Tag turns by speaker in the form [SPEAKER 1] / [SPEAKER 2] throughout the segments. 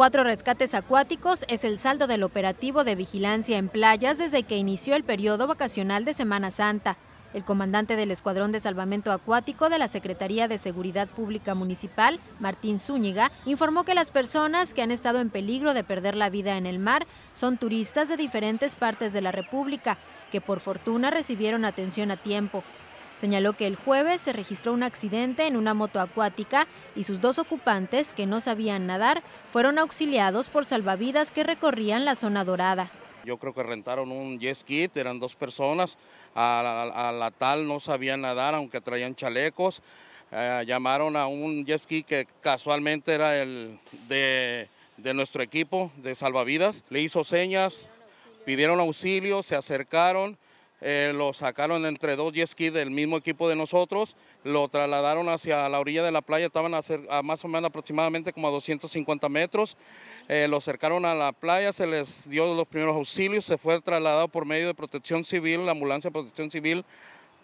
[SPEAKER 1] Cuatro rescates acuáticos es el saldo del operativo de vigilancia en playas desde que inició el periodo vacacional de Semana Santa. El comandante del Escuadrón de Salvamento Acuático de la Secretaría de Seguridad Pública Municipal, Martín Zúñiga, informó que las personas que han estado en peligro de perder la vida en el mar son turistas de diferentes partes de la República, que por fortuna recibieron atención a tiempo. Señaló que el jueves se registró un accidente en una moto acuática y sus dos ocupantes, que no sabían nadar, fueron auxiliados por salvavidas que recorrían la zona dorada.
[SPEAKER 2] Yo creo que rentaron un jet eran dos personas, a, la tal no sabían nadar, aunque traían chalecos. Eh, llamaron a un jet que casualmente era el de, de nuestro equipo de salvavidas. Le hizo señas, pidieron auxilio, se acercaron, eh, lo sacaron entre dos jet skis del mismo equipo de nosotros, lo trasladaron hacia la orilla de la playa, estaban a, más o menos aproximadamente como a 250 metros, eh, lo acercaron a la playa, se les dio los primeros auxilios, se fue trasladado por medio de protección civil, la ambulancia de protección civil,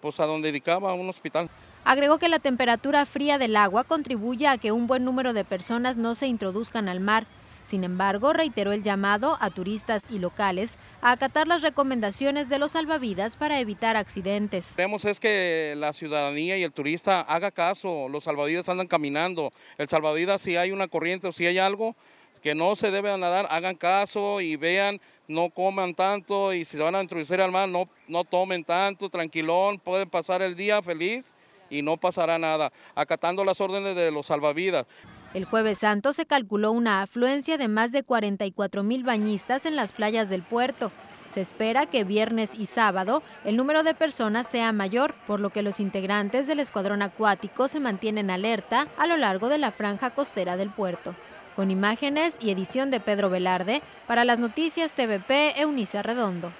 [SPEAKER 2] pues a donde indicaba, a un hospital.
[SPEAKER 1] Agregó que la temperatura fría del agua contribuye a que un buen número de personas no se introduzcan al mar, sin embargo, reiteró el llamado a turistas y locales a acatar las recomendaciones de los salvavidas para evitar accidentes.
[SPEAKER 2] Queremos es que la ciudadanía y el turista haga caso, los salvavidas andan caminando, el salvavidas si hay una corriente o si hay algo, que no se debe nadar, hagan caso y vean, no coman tanto y si se van a introducir al mar, no, no tomen tanto, tranquilón, pueden pasar el día feliz y no pasará nada, acatando las órdenes de los salvavidas.
[SPEAKER 1] El jueves santo se calculó una afluencia de más de 44 mil bañistas en las playas del puerto. Se espera que viernes y sábado el número de personas sea mayor, por lo que los integrantes del escuadrón acuático se mantienen alerta a lo largo de la franja costera del puerto. Con imágenes y edición de Pedro Velarde, para las noticias TVP, Eunice Redondo.